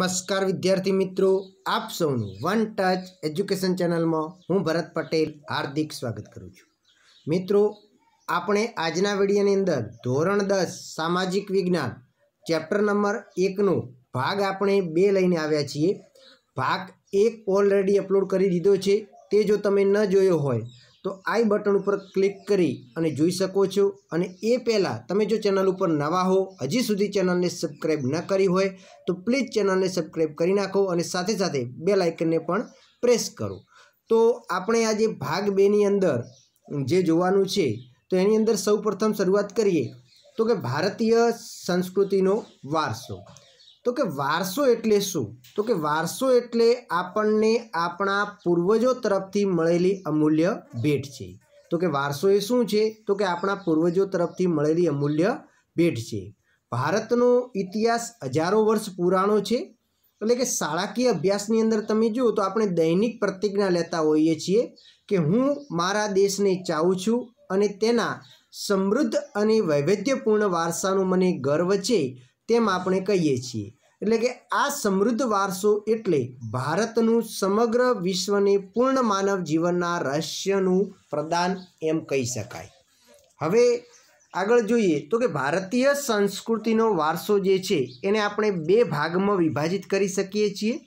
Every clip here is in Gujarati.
નમસ્કાર વિદ્યાર્થી મિત્રો આપ સૌનું વન ટચ એજ્યુકેશન ચેનલમાં હું ભરત પટેલ હાર્દિક સ્વાગત કરું છું મિત્રો આપણે આજના વિડીયોની અંદર ધોરણ દસ સામાજિક વિજ્ઞાન ચેપ્ટર નંબર એકનો ભાગ આપણે બે લઈને આવ્યા છીએ ભાગ એક ઓલરેડી અપલોડ કરી દીધો છે તે જો તમે ન જોયો હોય તો આઈ બટન ઉપર ક્લિક કરી અને જોઈ શકો છો અને એ પહેલાં તમે જો ચેનલ ઉપર નવા હો હજી સુધી ચેનલને સબસ્ક્રાઈબ ન કરી હોય તો પ્લીઝ ચેનલને સબસ્ક્રાઈબ કરી નાખો અને સાથે સાથે બે લાઇકનને પણ પ્રેસ કરો તો આપણે આજે ભાગ બેની અંદર જે જોવાનું છે તો એની અંદર સૌ શરૂઆત કરીએ તો કે ભારતીય સંસ્કૃતિનો વારસો તો કે વારસો એટલે શું તો કે વારસો એટલે આપણને આપણા પૂર્વજો તરફથી મળેલી અમૂલ્ય ભેટ છે તો કે વારસો એ શું છે તો કે આપણા પૂર્વજો તરફથી મળેલી અમૂલ્ય ભેટ છે ભારતનો ઇતિહાસ હજારો વર્ષ પુરાણો છે એટલે કે શાળાકીય અભ્યાસની અંદર તમે જુઓ તો આપણે દૈનિક પ્રતિજ્ઞા લેતા હોઈએ છીએ કે હું મારા દેશને ચાહું છું અને તેના સમૃદ્ધ અને વૈવિધ્યપૂર્ણ વારસાનો મને ગર્વ છે તેમ આપણે કહીએ છીએ એટલે કે આ સમૃદ્ધ વારસો એટલે ભારતનું સમગ્ર વિશ્વને પૂર્ણ માનવ જીવનના રહસ્યનું પ્રદાન એમ કહી શકાય હવે આગળ જોઈએ તો કે ભારતીય સંસ્કૃતિનો વારસો જે છે એને આપણે બે ભાગમાં વિભાજિત કરી શકીએ છીએ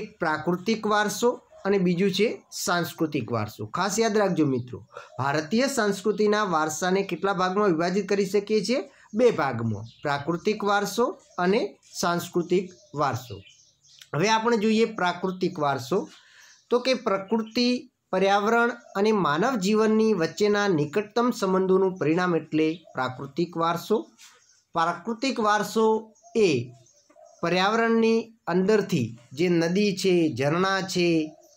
એક પ્રાકૃતિક વારસો અને બીજું છે સાંસ્કૃતિક વારસો ખાસ યાદ રાખજો મિત્રો ભારતીય સંસ્કૃતિના વારસાને કેટલા ભાગમાં વિભાજિત કરી શકીએ છીએ બે ભાગમાં પ્રાકૃતિક વારસો અને સાંસ્કૃતિક વારસો હવે આપણે જોઈએ પ્રાકૃતિક વારસો તો કે પ્રકૃતિ પર્યાવરણ અને માનવ જીવનની વચ્ચેના નિકટતમ સંબંધોનું પરિણામ એટલે પ્રાકૃતિક વારસો પ્રાકૃતિક વારસો એ પર્યાવરણની અંદરથી જે નદી છે ઝરણા છે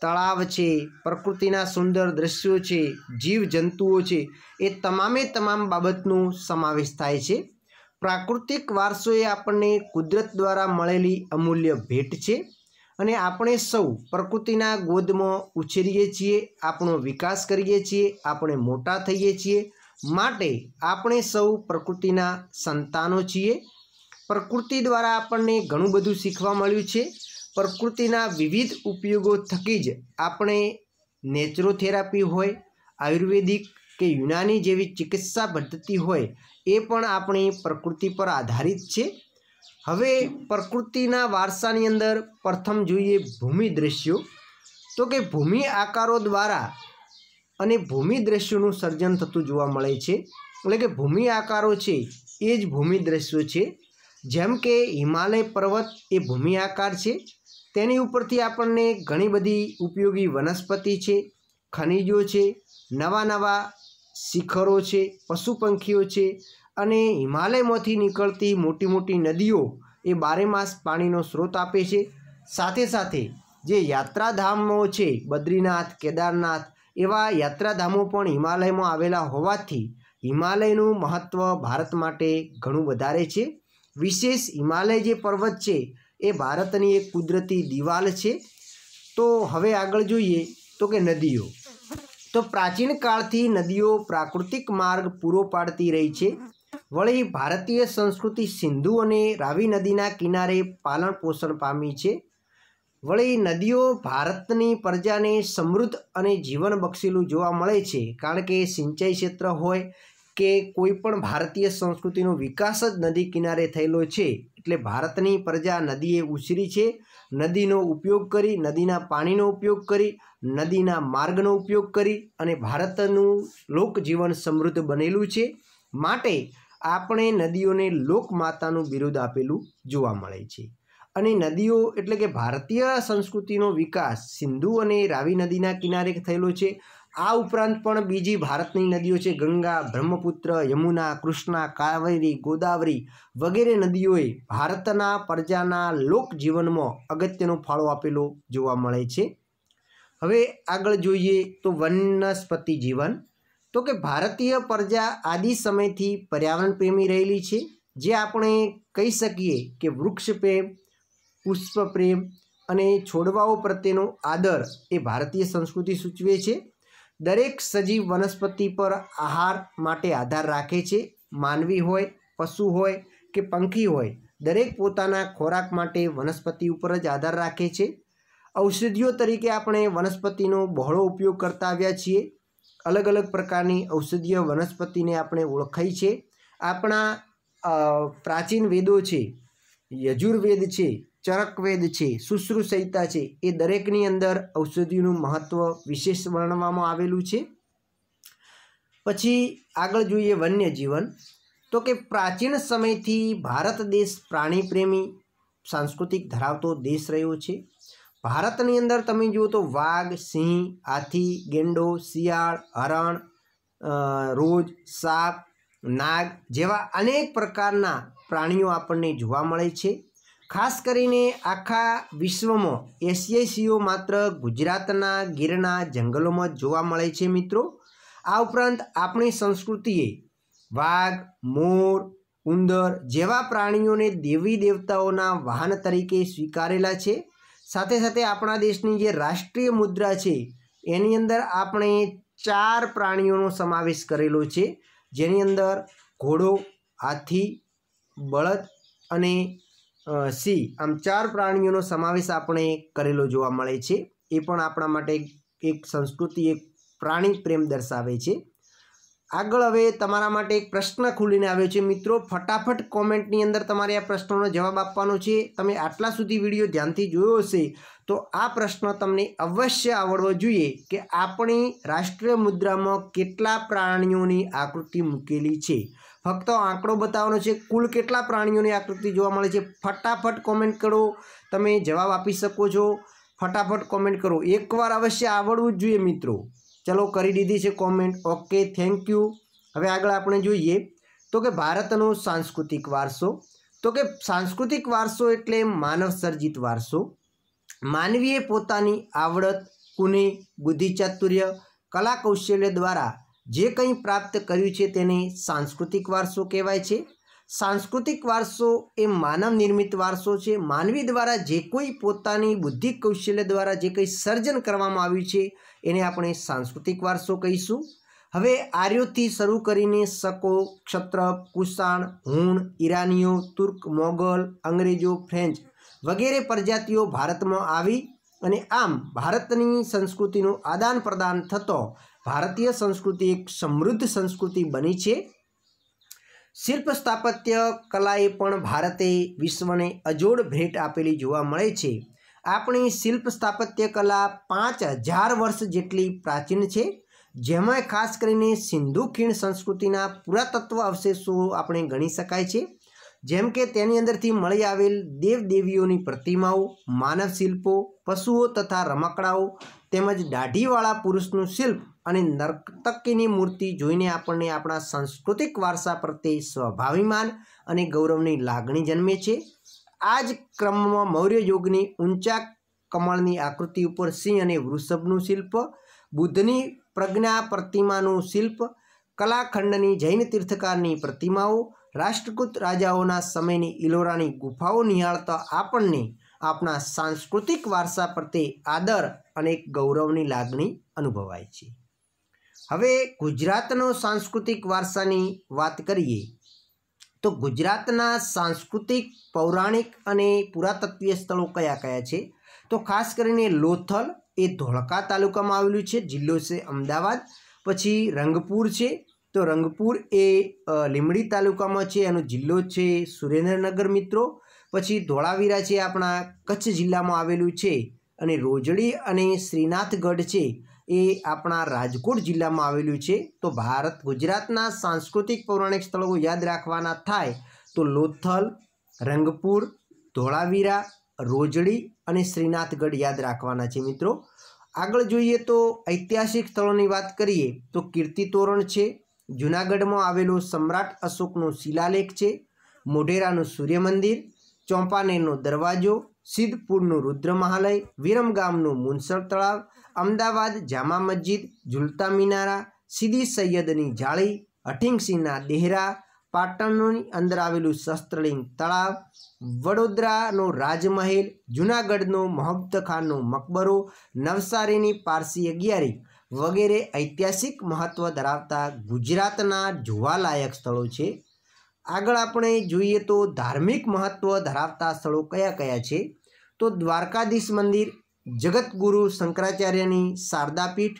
તળાવ છે પ્રકૃતિના સુંદર દ્રશ્યો છે જીવજંતુઓ છે એ તમામે તમામ બાબતનો સમાવેશ થાય છે પ્રાકૃતિક વારસો એ આપણને કુદરત દ્વારા મળેલી અમૂલ્ય ભેટ છે અને આપણે સૌ પ્રકૃતિના ગોદમાં ઉછેરીએ છીએ આપણો વિકાસ કરીએ છીએ આપણે મોટા થઈએ છીએ માટે આપણે સૌ પ્રકૃતિના સંતાનો છીએ પ્રકૃતિ દ્વારા આપણને ઘણું બધું શીખવા મળ્યું છે પ્રકૃતિના વિવિધ ઉપયોગો થકી જ આપણે નેચરોથેરાપી હોય આયુર્વેદિક કે યુનાની જેવી ચિકિત્સા પદ્ધતિ હોય એ પણ આપણી પ્રકૃતિ પર આધારિત છે હવે પ્રકૃતિના વારસાની અંદર પ્રથમ જોઈએ ભૂમિ દ્રશ્યો તો કે ભૂમિ આકારો દ્વારા અને ભૂમિ દ્રશ્યોનું સર્જન થતું જોવા મળે છે એટલે કે ભૂમિ આકારો છે એ જ ભૂમિ દ્રશ્યો છે જેમ કે હિમાલય પર્વત એ ભૂમિ આકાર છે તેની ઉપરથી આપણને ઘણી બધી ઉપયોગી વનસ્પતિ છે ખનિજો છે નવા નવા શિખરો છે પશુ પંખીઓ છે અને હિમાલયમાંથી નીકળતી મોટી મોટી નદીઓ એ બારેમાસ પાણીનો સ્ત્રોત આપે છે સાથે સાથે જે યાત્રાધામો છે બદ્રીનાથ કેદારનાથ એવા યાત્રાધામો પણ હિમાલયમાં આવેલા હોવાથી હિમાલયનું મહત્ત્વ ભારત માટે ઘણું વધારે છે વિશેષ હિમાલય જે પર્વત છે એ ભારતની એક કુદરતી દિવાલ છે તો હવે આગળ જોઈએ તો કે નદીઓ તો પ્રાચીન કાળથી નદીઓ પ્રાકૃતિક માર્ગ પૂરો પાડતી રહી છે વળી ભારતીય સંસ્કૃતિ સિંધુ અને રાવી નદીના કિનારે પાલન પોષણ પામી છે વળી નદીઓ ભારતની પ્રજાને સમૃદ્ધ અને જીવન બક્ષેલું જોવા મળે છે કારણ કે સિંચાઈ ક્ષેત્ર હોય કે કોઈ પણ ભારતીય સંસ્કૃતિનો વિકાસ જ નદી કિનારે થયેલો છે એટલે ભારતની પ્રજા નદીએ ઉછરી છે નદીનો ઉપયોગ કરી નદીના પાણીનો ઉપયોગ કરી નદીના માર્ગનો ઉપયોગ કરી અને ભારતનું લોકજીવન સમૃદ્ધ બનેલું છે માટે આપણે નદીઓને લોકમાતાનું બિરુદ આપેલું જોવા મળે છે અને નદીઓ એટલે કે ભારતીય સંસ્કૃતિનો વિકાસ સિંધુ અને રાવી નદીના કિનારે થયેલો છે આ ઉપરાંત પણ બીજી ભારતની નદીઓ છે ગંગા બ્રહ્મપુત્ર યમુના કૃષ્ણા કાવેરી ગોદાવરી વગેરે નદીઓએ ભારતના પ્રજાના લોકજીવનમાં અગત્યનો ફાળો આપેલો જોવા મળે છે હવે આગળ જોઈએ તો વનસ્પતિ જીવન તો કે ભારતીય પ્રજા આદિ સમયથી પર્યાવરણ પ્રેમી રહેલી છે જે આપણે કહી શકીએ કે વૃક્ષ પ્રેમ પુષ્પ પ્રેમ અને છોડવાઓ પ્રત્યેનો આદર એ ભારતીય સંસ્કૃતિ સૂચવે છે દરેક સજીવ વનસ્પતિ પર આહાર માટે આધાર રાખે છે માનવી હોય પશુ હોય કે પંખી હોય દરેક પોતાના ખોરાક માટે વનસ્પતિ ઉપર જ આધાર રાખે છે ઔષધિઓ તરીકે આપણે વનસ્પતિનો બહોળો ઉપયોગ કરતા આવ્યા છીએ અલગ અલગ પ્રકારની ઔષધીય વનસ્પતિને આપણે ઓળખાઈ છે આપણા પ્રાચીન વેદો છે યજુર્વેદ છે ચરકવેદ છે શુશ્રુષયિતા છે એ દરેકની અંદર ઔષધિનું મહત્ત્વ વિશેષ વર્ણવામાં આવેલું છે પછી આગળ જોઈએ વન્યજીવન તો કે પ્રાચીન સમયથી ભારત દેશ પ્રાણીપ્રેમી સાંસ્કૃતિક ધરાવતો દેશ રહ્યો છે ભારતની અંદર તમે જુઓ તો વાઘ સિંહ હાથી ગેંડો શિયાળ હરણ રોજ સાપ નાગ જેવા અનેક પ્રકારના પ્રાણીઓ આપણને જોવા મળે છે ખાસ કરીને આખા વિશ્વમાં એશિયાઈ માત્ર ગુજરાતના ગીરના જંગલોમાં જોવા મળે છે મિત્રો આ ઉપરાંત આપણી સંસ્કૃતિએ વાઘ મોર ઉંદર જેવા પ્રાણીઓને દેવી દેવતાઓના વાહન તરીકે સ્વીકારેલા છે સાથે સાથે આપણા દેશની જે રાષ્ટ્રીય મુદ્રા છે એની અંદર આપણે ચાર પ્રાણીઓનો સમાવેશ કરેલો છે જેની અંદર ઘોડો હાથી બળદ અને સી આમ ચાર પ્રાણીઓનો સમાવેશ આપણે કરેલો જોવા મળે છે એ પણ આપણા માટે એક સંસ્કૃતિ એક પ્રાણી પ્રેમ દર્શાવે છે આગળ હવે તમારા માટે એક પ્રશ્ન ખુલીને આવ્યો છે મિત્રો ફટાફટ કોમેન્ટની અંદર તમારે આ પ્રશ્નોનો જવાબ આપવાનો છે તમે આટલા સુધી વિડીયો ધ્યાનથી જોયો હશે તો આ પ્રશ્ન તમને અવશ્ય આવડવો જોઈએ કે આપણી રાષ્ટ્રીય મુદ્રામાં કેટલા પ્રાણીઓની આકૃતિ મૂકેલી છે ફક્ત આંકડો બતાવવાનો છે કુલ કેટલા પ્રાણીઓની આકૃતિ જોવા મળે છે ફટાફટ કોમેન્ટ કરો તમે જવાબ આપી શકો છો ફટાફટ કોમેન્ટ કરો એકવાર અવશ્ય આવડવું જ જોઈએ મિત્રો ચલો કરી દીધી છે કોમેન્ટ ઓકે થેન્ક યુ હવે આગળ આપણે જોઈએ તો કે ભારતનો સાંસ્કૃતિક વારસો તો કે સાંસ્કૃતિક વારસો એટલે માનવ સર્જિત વારસો માનવીએ પોતાની આવડત કુને બુદ્ધિચાતુર્ય કલા કૌશલ્ય દ્વારા જે કંઈ પ્રાપ્ત કર્યું છે તેને સાંસ્કૃતિક વારસો કહેવાય છે સાંસ્કૃતિક વારસો એ માનવ નિર્મિત વારસો છે માનવી દ્વારા જે કોઈ પોતાની બુદ્ધિ કૌશલ્ય દ્વારા જે કંઈ સર્જન કરવામાં આવ્યું છે એને આપણે સાંસ્કૃતિક વારસો કહીશું હવે આર્યોથી શરૂ કરીને શકો ક્ષત્રપ કુષાણ હુણ ઈરાનીઓ તુર્ક મોગલ અંગ્રેજો ફ્રેન્ચ વગેરે પ્રજાતિઓ ભારતમાં આવી અને આમ ભારતની સંસ્કૃતિનું આદાન પ્રદાન થતો ભારતીય સંસ્કૃતિ એક સમૃદ્ધ સંસ્કૃતિ બની છે શિલ્પ સ્થાપત્ય કલાએ પણ ભારતે વિશ્વને અજોડ ભેટ આપેલી જોવા મળે છે આપણી શિલ્પ સ્થાપત્ય કલા પાંચ હજાર વર્ષ જેટલી પ્રાચીન છે જેમાં ખાસ કરીને સિંધુ ખીણ સંસ્કૃતિના પુરાતત્વ અવશેષો આપણે ગણી શકાય છે જેમ કે તેની અંદરથી મળી આવેલ દેવદેવીઓની પ્રતિમાઓ માનવ શિલ્પો પશુઓ તથા રમકડાઓ તેમજ દાઢીવાળા પુરુષનું શિલ્પ અને નર્તકીની મૂર્તિ જોઈને આપણને આપણા સાંસ્કૃતિક વારસા પ્રત્યે સ્વાભાવિમાન અને ગૌરવની લાગણી જન્મે છે આ જ ક્રમમાં મૌર્ય યુગની ઊંચા કમળની આકૃતિ ઉપર સિંહ અને વૃષભનું શિલ્પ બુદ્ધની પ્રજ્ઞા પ્રતિમાનું શિલ્પ કલાખંડની જૈન તીર્થકારની પ્રતિમાઓ રાષ્ટ્રકૂટ રાજાઓના સમયની ઇલોરાની ગુફાઓ નિહાળતા આપણને આપણા સાંસ્કૃતિક વારસા પ્રત્યે આદર અને ગૌરવની લાગણી અનુભવાય છે હવે ગુજરાતનો સાંસ્કૃતિક વારસાની વાત કરીએ તો ગુજરાતના સાંસ્કૃતિક પૌરાણિક અને પુરાતત્વીય સ્થળો કયા કયા છે તો ખાસ કરીને લોથલ એ ધોળકા તાલુકામાં આવેલું છે જિલ્લો છે અમદાવાદ પછી રંગપુર છે તો રંગપુર એ લીમડી તાલુકામાં છે એનો જિલ્લો છે સુરેન્દ્રનગર મિત્રો પછી ધોળાવીરા છે આપણા કચ્છ જિલ્લામાં આવેલું છે અને રોજડી અને શ્રીનાથગઢ છે એ આપણા રાજકોટ જિલ્લામાં આવેલું છે તો ભારત ગુજરાતના સાંસ્કૃતિક પૌરાણિક સ્થળો યાદ રાખવાના થાય તો લોથલ રંગપુર ધોળાવીરા રોજડી અને શ્રીનાથગઢ યાદ રાખવાના છે મિત્રો આગળ જોઈએ તો ઐતિહાસિક સ્થળોની વાત કરીએ તો કીર્તિ તોરણ છે જૂનાગઢમાં આવેલો સમ્રાટ અશોકનો શિલાલેખ છે મોઢેરાનું સૂર્ય મંદિર ચોંપાનેરનો દરવાજો સિદ્ધપુરનું રુદ્ર મહાલય વિરમગામનું મુનસર તળાવ અમદાવાદ જામા મસ્જિદ ઝુલતા મિનારા સીદી સૈયદની જાળી હઠિંગસિંહના દેહરા પાટણની અંદર આવેલું શસ્ત્રલિંગ તળાવ વડોદરાનો રાજમહેલ જૂનાગઢનો મોહબ્દ ખાનનો મકબરો નવસારીની પારસી અગિયારી વગેરે ઐતિહાસિક મહત્ત્વ ધરાવતા ગુજરાતના જોવાલાયક સ્થળો છે આગળ આપણે જોઈએ તો ધાર્મિક મહત્ત્વ ધરાવતા સ્થળો કયા કયા છે તો દ્વારકાધીશ મંદિર જગતગુરુ શંકરાચાર્યની શારદાપીઠ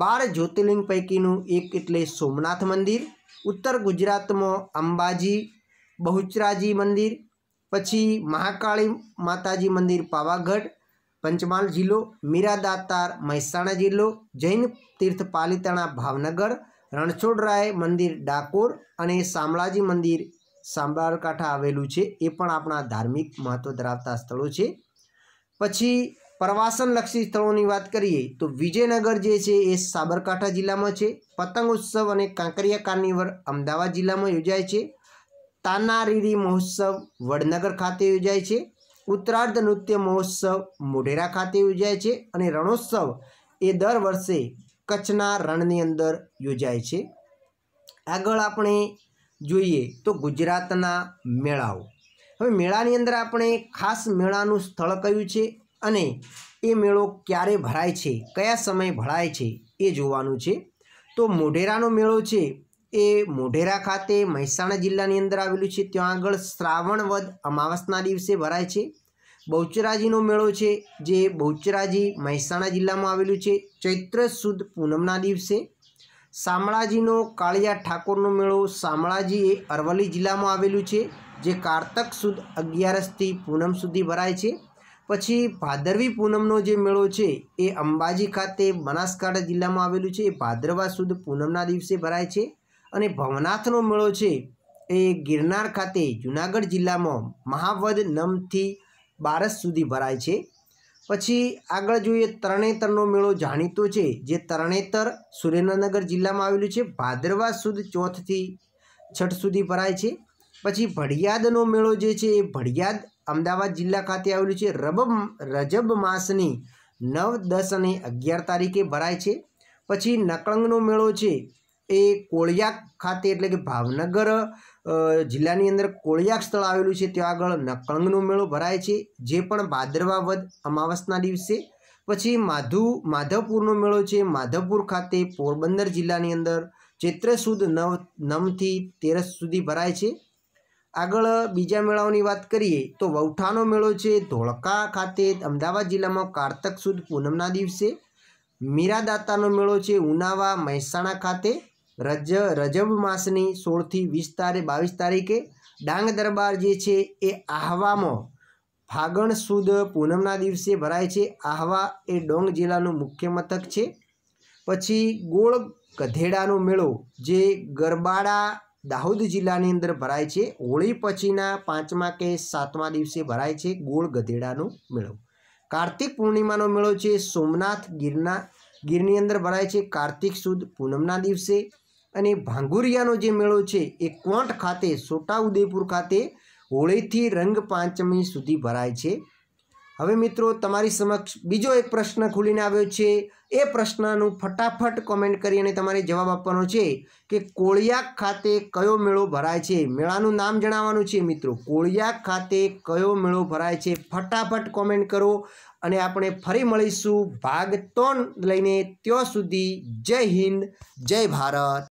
બાળ જ્યોતિર્લિંગ પૈકીનું એક એટલે સોમનાથ મંદિર ઉત્તર ગુજરાતમાં અંબાજી બહુચરાજી મંદિર પછી મહાકાળી માતાજી મંદિર પાવાગઢ પંચમહાલ જિલ્લો મીરાદાતાર મહેસાણા જિલ્લો જૈન તીર્થ પાલિતાણા ભાવનગર રણછોડરાય મંદિર ડાકોર અને શામળાજી મંદિર સાંબરકાંઠા આવેલું છે એ પણ આપણા ધાર્મિક મહત્ત્વ ધરાવતા સ્થળો છે પછી પ્રવાસનલક્ષી સ્થળોની વાત કરીએ તો વિજયનગર જે છે એ સાબરકાંઠા જિલ્લામાં છે પતંગ ઉત્સવ અને કાંકરિયા કાર્નિવલ અમદાવાદ જિલ્લામાં યોજાય છે તાનારીરી મહોત્સવ વડનગર ખાતે યોજાય છે ઉત્તરાર્ધ નૃત્ય મહોત્સવ મોઢેરા ખાતે યોજાય છે અને રણોત્સવ એ દર વર્ષે કચ્છના રણની અંદર યોજાય છે આગળ આપણે જોઈએ તો ગુજરાતના મેળાઓ હવે મેળાની અંદર આપણે ખાસ મેળાનું સ્થળ કયું છે અને એ મેળો ક્યારે ભરાય છે કયા સમયે ભરાય છે એ જોવાનું છે તો મોઢેરાનો મેળો છે એ મોઢેરા ખાતે મહેસાણા જિલ્લાની અંદર આવેલું છે ત્યાં આગળ શ્રાવણ વદ અમાવસના દિવસે ભરાય છે બહુચરાજીનો મેળો છે જે બહુચરાજી મહેસાણા જિલ્લામાં આવેલું છે ચૈત્ર સુદ પૂનમના દિવસે શામળાજીનો કાળિયા ઠાકોરનો મેળો શામળાજી એ અરવલ્લી જિલ્લામાં આવેલું છે જે કારતક સુદ અગિયારસથી પૂનમ સુધી ભરાય છે પછી ભાદરવી પૂનમનો જે મેળો છે એ અંબાજી ખાતે બનાસકાંઠા જિલ્લામાં આવેલું છે એ ભાદરવા સુદ પૂનમના દિવસે ભરાય છે અને ભવનાથનો મેળો છે એ ગિરનાર ખાતે જુનાગઢ જિલ્લામાં મહાવદ નમથી બારસ સુધી ભરાય છે પછી આગળ જોઈએ તરણેતરનો મેળો જાણીતો છે જે તરણેતર સુરેન્દ્રનગર જિલ્લામાં આવેલું છે ભાદરવા સુદ ચોથથી છઠ સુધી ભરાય છે પછી ભડિયાદનો મેળો જે છે એ ભડિયાદ અમદાવાદ જિલ્લા ખાતે આવેલું છે રબ રજબ માસની નવ દસ અને અગિયાર તારીખે ભરાય છે પછી નકળંગનો મેળો છે એ કોળિયાક ખાતે એટલે કે ભાવનગર જિલ્લાની અંદર કોળિયાક સ્થળ આવેલું છે ત્યાં આગળ નકળંગનો મેળો ભરાય છે જે પણ ભાદરવા વધ અમાવસના દિવસે પછી માધુ માધવપુરનો મેળો છે માધવપુર ખાતે પોરબંદર જિલ્લાની અંદર ચૈત્ર સુદ નવ નવથી તેરસ સુધી ભરાય છે આગળ બીજા મેળાઓની વાત કરીએ તો વૌઠાનો મેળો છે ધોળકા ખાતે અમદાવાદ જિલ્લામાં કારતક સુદ પૂનમના દિવસે મીરાદાતાનો મેળો છે ઉનાવા મહેસાણા ખાતે રજ રજબ માસની સોળથી વીસ તારીખ બાવીસ તારીખે ડાંગ દરબાર જે છે એ આહવામાં ફાગણ સુદ પૂનમના દિવસે ભરાય છે આહવા એ ડોંગ જિલ્લાનું મુખ્ય મથક છે પછી ગોળ ગધેડાનો મેળો જે ગરબાડા દાહોદ જિલ્લાની અંદર ભરાય છે હોળી પછીના પાંચમા કે સાતમા દિવસે ભરાય છે ગોળ ગધેડાનો મેળો કાર્તિક પૂર્ણિમાનો મેળો છે સોમનાથ ગીરના ગીરની અંદર ભરાય છે કાર્તિક સુદ પૂનમના દિવસે અને ભાંગુરિયાનો જે મેળો છે એ કોંટ ખાતે છોટાઉદેપુર ખાતે હોળીથી રંગ પાંચમી સુધી ભરાય છે હવે મિત્રો તમારી સમક્ષ બીજો એક પ્રશ્ન ખુલીને આવ્યો છે એ પ્રશ્નનું ફટાફટ કોમેન્ટ કરીને તમારે જવાબ આપવાનો છે કે કોળિયાક ખાતે કયો મેળો ભરાય છે મેળાનું નામ જણાવવાનું છે મિત્રો કોળિયાક ખાતે કયો મેળો ભરાય છે ફટાફટ કોમેન્ટ કરો અને આપણે ફરી મળીશું ભાગ ત્રણ લઈને ત્યાં સુધી જય હિન્દ જય ભારત